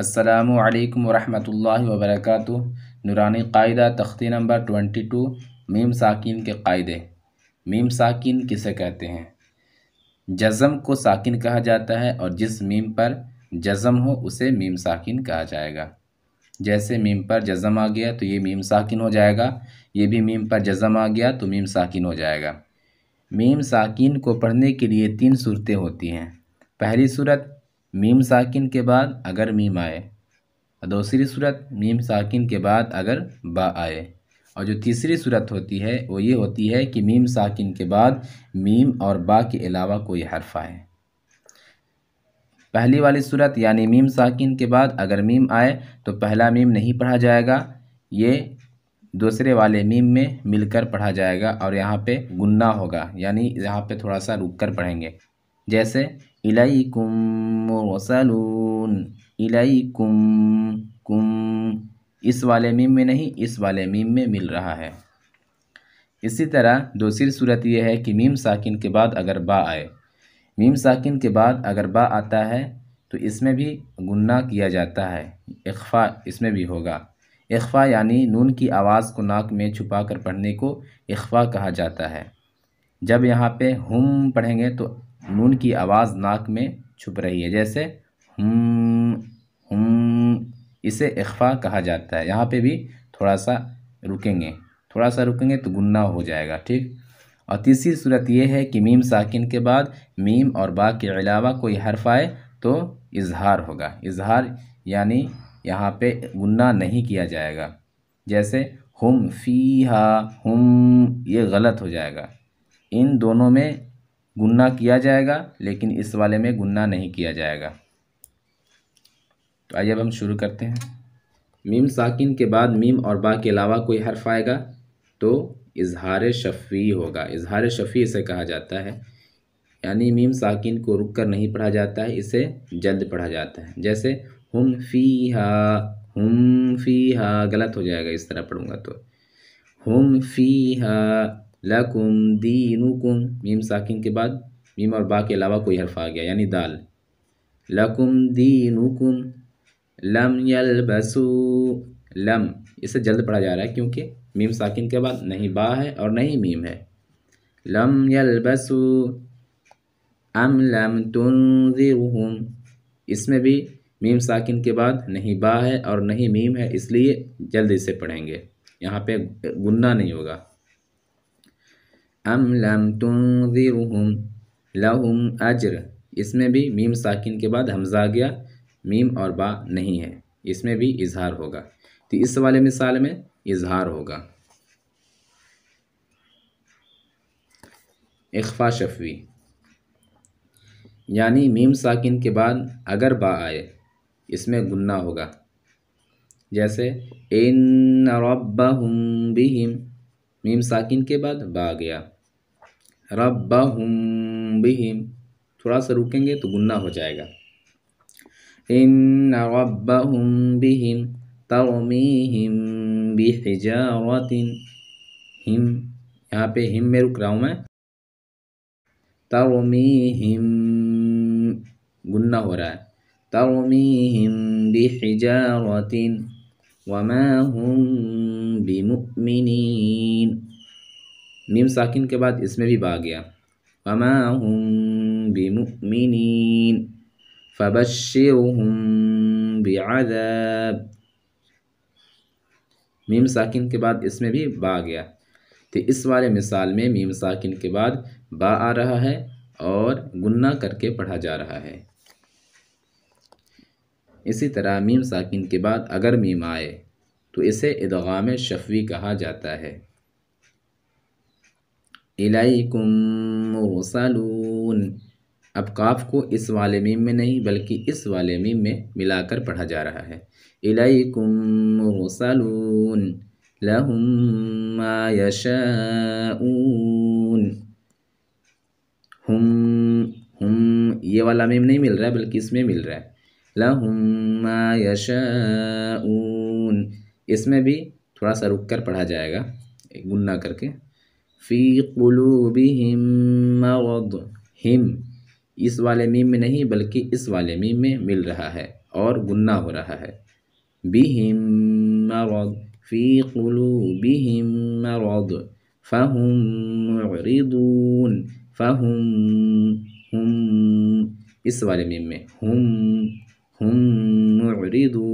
असलकम वालेकुम वर्क व नूरानी कायदा तख्ती नंबर ट्वेंटी टू मीम साकिन के कायदे मीम साकिन किसे कहते हैं जज़म को साकिन कहा जाता है और जिस मीम पर जज़म हो उसे मीम साकिन कहा जाएगा जैसे मीम पर जज़म आ गया तो ये मीम साकिन हो जाएगा ये भी मीम पर जज़म आ गया तो मीम साकिन हो जाएगा मीम साकिन को पढ़ने के लिए तीन सूरतें होती हैं पहली सूरत मीम साकिन के बाद अगर मीम आए और दूसरी सूरत मीम साकिन के बाद अगर बा आए और जो तीसरी सूरत होती है वो ये होती है कि मीम साकिन के बाद मीम और बा के अलावा कोई हरफ आए पहली वाली सूरत यानी मीम साकिन के बाद अगर मीम आए तो पहला मीम नहीं पढ़ा जाएगा ये दूसरे वाले मीम में मिलकर पढ़ा जाएगा और यहाँ पे गुन्ना होगा यानी यहाँ पे थोड़ा सा रुक कर पढ़ेंगे जैसे इलैकुम मुरसलून इलैकुम कुम इस वाले मीम में नहीं इस वाले मीम में मिल रहा है इसी तरह दूसरी सूरत यह है कि मीम साकिन के बाद अगर बा आए मीम साकिन के बाद अगर बा आता है तो इसमें भी गुन्ना किया जाता है इख्फा इसमें भी होगा इख्फा यानी नून की आवाज़ को नाक में छुपा कर पढ़ने को इख्फा कहा जाता है जब यहाँ पे हम पढ़ेंगे तो नून की आवाज़ नाक में छुप रही है जैसे हम इसे इख्फा कहा जाता है यहाँ पे भी थोड़ा सा रुकेंगे थोड़ा सा रुकेंगे तो गुन्ना हो जाएगा ठीक और तीसरी सूरत यह है कि मीम साकिन के बाद मीम और बा के अलावा कोई हर्फ आए तो इजहार होगा इजहार यानी यहाँ पे गुन्ना नहीं किया जाएगा जैसे हम फी हा हम ये गलत हो जाएगा इन दोनों में गुन्ना किया जाएगा लेकिन इस वाले में गुन्ना नहीं किया जाएगा तो आइए अब हम शुरू करते हैं मीम साकिन के बाद मीम और बा के अलावा कोई हर्फ आएगा तो इजहार शफ़ी होगा इजहार शफ़ी इसे कहा जाता है यानी मीम साकिन को रुक कर नहीं पढ़ा जाता है इसे जल्द पढ़ा जाता है जैसे हम फी हा हम फी हा गलत हो जाएगा इस तरह पढ़ूंगा तो हम फी हा लकुम दीनुकुम मीम साकिन के बाद मीम और बा के अलावा कोई हरफ आ गया यानी दाल लकुम दीनुकुम लम बसू लम इसे जल्द पढ़ा जा रहा है क्योंकि मीम साकिन के बाद नहीं बा है और नहीं मीम है लम बसू अम लम तुनजिरहुम इसमें भी मीम साकिन के बाद नहीं बा है और नहीं मीम है इसलिए जल्द इसे पढ़ेंगे यहाँ पे गुन्ना नहीं होगा अम लम तुम लहुम अजर इसमें भी मीम साकिन के बाद हमजा गया मीम और बा नहीं है इसमें भी इजहार होगा तो इस वाले मिसाल में इजहार होगा इख्फा शफवी यानी मीम साकिन के बाद अगर बा आए इसमें गुन्ना होगा जैसे इन रब्बहुम बिहिम मीम साकिन के बाद बा आ गया रब्बा बिहिम थोड़ा सा रुकेंगे तो गुन्ना हो जाएगा इन रब बिहिम तरमीहिम बिहिजारतिन हिम यहाँ पे हिम में रुक रहा हूँ मैं हिम गुन्ना हो रहा है तरमीहिम बिहिजारतिन वमा हम बिमुमिनीन मीम साकिन के बाद इसमें भी बा गया वमा हम बिमुमिनीन फबशरहुम बिअदब मीम साकिन के बाद इसमें भी बा गया तो इस वाले मिसाल में मीम साकिन के बाद बा आ रहा है और गुन्ना करके पढ़ा जा रहा है इसी तरह मीम साकिन के बाद अगर मीम आए तो इसे इदगाम शफवी कहा जाता है इलाईकुमसलून अब काफ को इस वाले मीम में नहीं बल्कि इस वाले मीम में मिलाकर पढ़ा जा रहा है इलाईकुमसलून लहुम्मा हम हम ये वाला मीम नहीं मिल रहा है बल्कि इसमें मिल रहा है लहुम मा यशाऊन इसमें भी थोड़ा सा रुक कर पढ़ा जाएगा गुन्ना करके फ़ी भी हिम हिम इस वाले मीम में नहीं बल्कि इस वाले मीम में मिल रहा है और गुन्ना हो रहा है बी हिम फ़ी भी हिम मद फ़हुम रिदून फ़हुम हम इस वाले मीम में हम هم معرضون